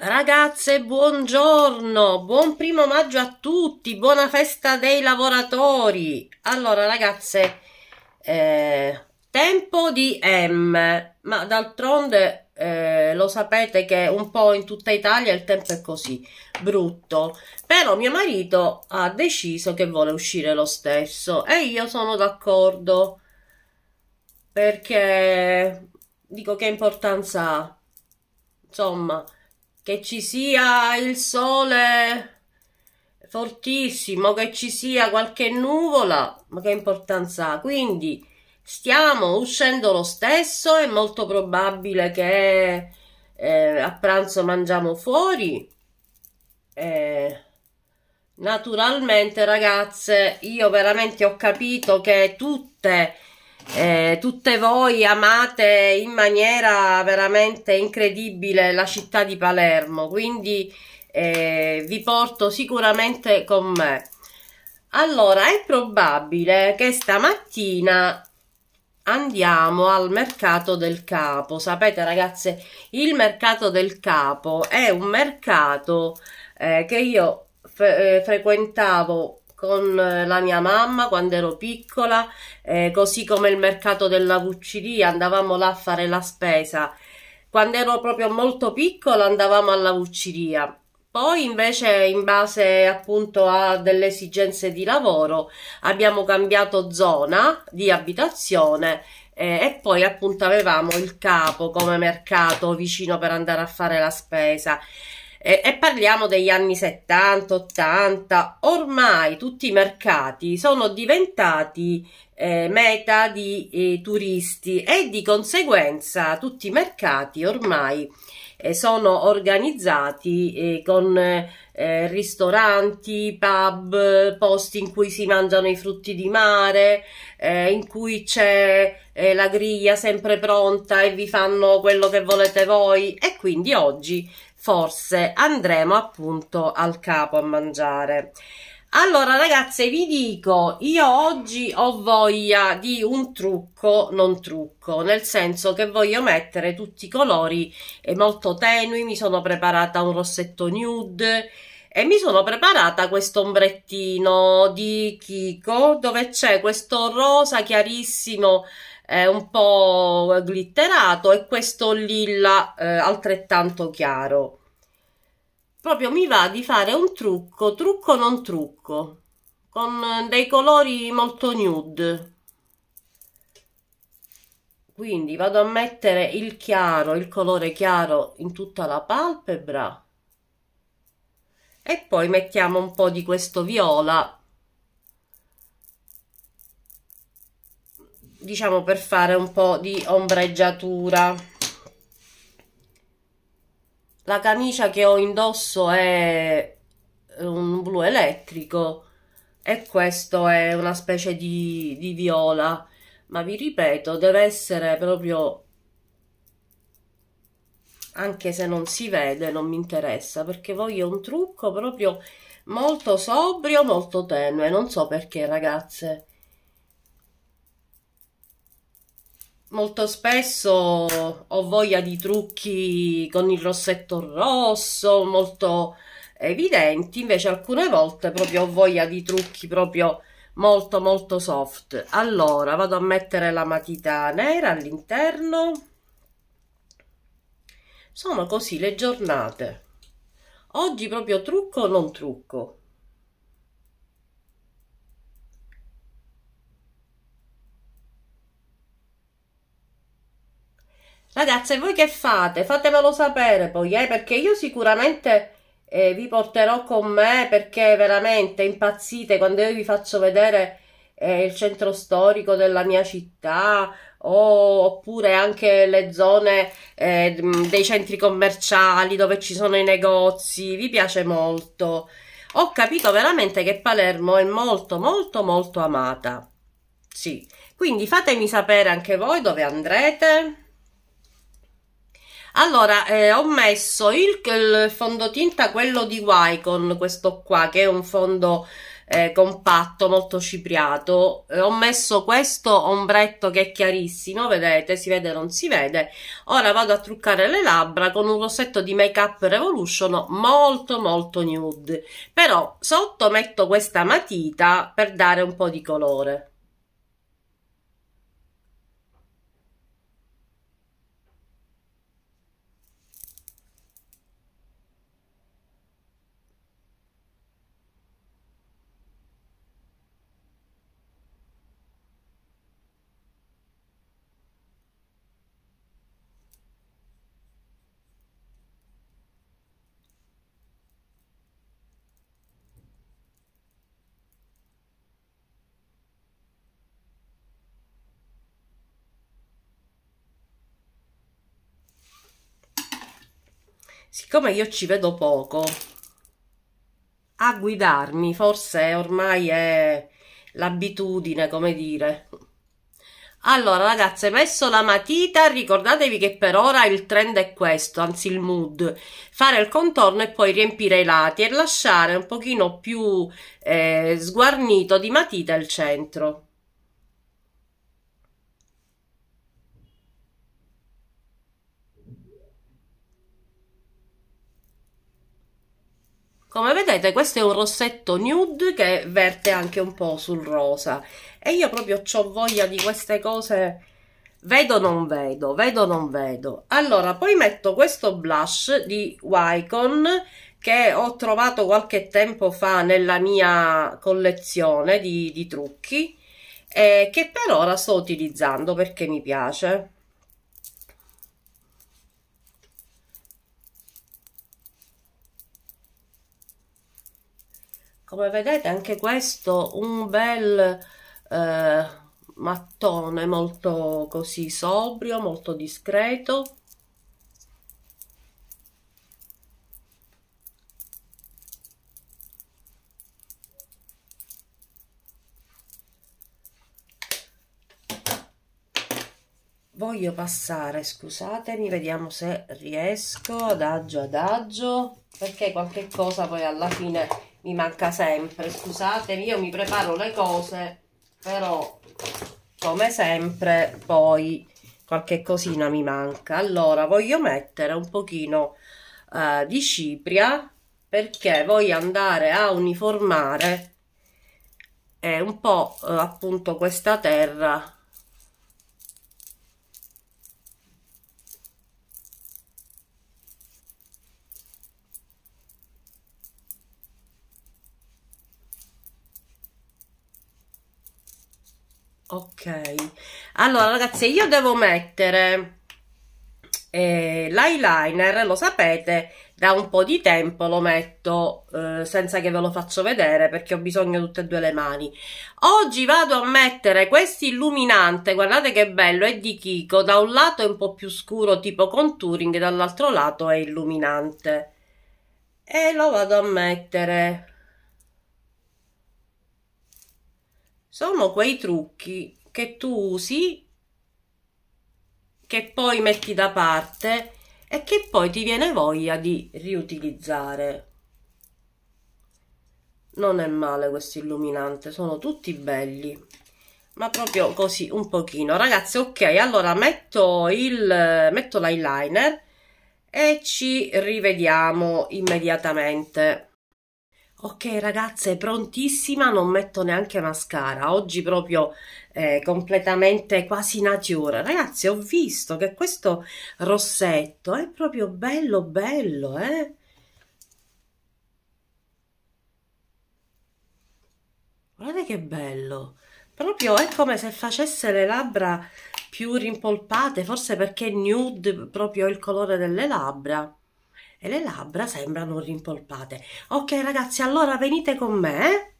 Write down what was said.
Ragazze, buongiorno, buon primo maggio a tutti, buona festa dei lavoratori. Allora, ragazze, eh, tempo di M, ma d'altronde eh, lo sapete che un po' in tutta Italia il tempo è così brutto. Però mio marito ha deciso che vuole uscire lo stesso e io sono d'accordo perché dico che importanza ha. Insomma, che ci sia il sole fortissimo, che ci sia qualche nuvola, ma che importanza ha? Quindi stiamo uscendo lo stesso, è molto probabile che eh, a pranzo mangiamo fuori. Eh, naturalmente ragazze, io veramente ho capito che tutte eh, tutte voi amate in maniera veramente incredibile la città di Palermo, quindi eh, vi porto sicuramente con me. Allora, è probabile che stamattina andiamo al mercato del capo. Sapete ragazze, il mercato del capo è un mercato eh, che io fre eh, frequentavo con eh, la mia mamma quando ero piccola, eh, così come il mercato della Vucciria, andavamo là a fare la spesa. Quando ero proprio molto piccola andavamo alla Vucciria. Poi invece in base appunto a delle esigenze di lavoro abbiamo cambiato zona di abitazione eh, e poi appunto avevamo il capo come mercato vicino per andare a fare la spesa e, e parliamo degli anni 70, 80, ormai tutti i mercati sono diventati eh, meta di eh, turisti e di conseguenza tutti i mercati ormai eh, sono organizzati eh, con eh, ristoranti, pub, posti in cui si mangiano i frutti di mare, eh, in cui c'è la griglia sempre pronta e vi fanno quello che volete voi e quindi oggi forse andremo appunto al capo a mangiare. Allora ragazze vi dico, io oggi ho voglia di un trucco non trucco, nel senso che voglio mettere tutti i colori molto tenui, mi sono preparata un rossetto nude e mi sono preparata questo ombrettino di Kiko dove c'è questo rosa chiarissimo eh, un po' glitterato e questo lilla eh, altrettanto chiaro proprio mi va di fare un trucco, trucco non trucco, con eh, dei colori molto nude. Quindi vado a mettere il chiaro, il colore chiaro in tutta la palpebra e poi mettiamo un po' di questo viola diciamo per fare un po' di ombreggiatura la camicia che ho indosso è un blu elettrico e questo è una specie di, di viola ma vi ripeto deve essere proprio anche se non si vede non mi interessa perché voglio un trucco proprio molto sobrio molto tenue non so perché ragazze molto spesso ho voglia di trucchi con il rossetto rosso, molto evidenti, invece alcune volte proprio ho voglia di trucchi proprio molto molto soft. Allora, vado a mettere la matita nera all'interno. Sono così le giornate. Oggi proprio trucco o non trucco. Ragazze, voi che fate? Fatemelo sapere poi, eh, perché io sicuramente eh, vi porterò con me perché veramente impazzite quando io vi faccio vedere eh, il centro storico della mia città o, oppure anche le zone eh, dei centri commerciali dove ci sono i negozi, vi piace molto. Ho capito veramente che Palermo è molto molto molto amata. Sì, quindi fatemi sapere anche voi dove andrete. Allora, eh, ho messo il, il, fondotinta, quello di Wycon, questo qua, che è un fondo eh, compatto, molto cipriato. Eh, ho messo questo ombretto che è chiarissimo, vedete, si vede non si vede. Ora vado a truccare le labbra con un rossetto di Make Up Revolution molto molto nude. Però sotto metto questa matita per dare un po' di colore. siccome io ci vedo poco a guidarmi, forse ormai è l'abitudine, come dire. Allora ragazze, messo la matita, ricordatevi che per ora il trend è questo, anzi il mood, fare il contorno e poi riempire i lati e lasciare un pochino più eh, sguarnito di matita il centro. Come vedete questo è un rossetto nude che verte anche un po' sul rosa e io proprio ho voglia di queste cose vedo non vedo, vedo non vedo. Allora poi metto questo blush di Wycon che ho trovato qualche tempo fa nella mia collezione di, di trucchi eh, che per ora sto utilizzando perché mi piace. come vedete anche questo un bel eh, mattone molto così sobrio molto discreto voglio passare scusatemi vediamo se riesco adagio adagio perché qualche cosa poi alla fine mi manca sempre scusatemi io mi preparo le cose però come sempre poi qualche cosina mi manca allora voglio mettere un pochino eh, di cipria perché voglio andare a uniformare eh, un po' eh, appunto questa terra ok allora ragazzi io devo mettere eh, l'eyeliner lo sapete da un po' di tempo lo metto eh, senza che ve lo faccio vedere perché ho bisogno di tutte e due le mani oggi vado a mettere questo illuminante guardate che bello è di Kiko da un lato è un po' più scuro tipo contouring dall'altro lato è illuminante e lo vado a mettere sono quei trucchi che tu usi, che poi metti da parte e che poi ti viene voglia di riutilizzare. Non è male questo illuminante, sono tutti belli ma proprio così un pochino ragazzi ok allora metto il metto l'eyeliner e ci rivediamo immediatamente Ok ragazze, prontissima, non metto neanche mascara, oggi proprio eh, completamente quasi natura. Ragazzi, ho visto che questo rossetto è proprio bello bello, eh? Guardate che bello, proprio è come se facesse le labbra più rimpolpate, forse perché nude proprio il colore delle labbra e le labbra sembrano rimpolpate. Ok ragazzi, allora venite con me eh?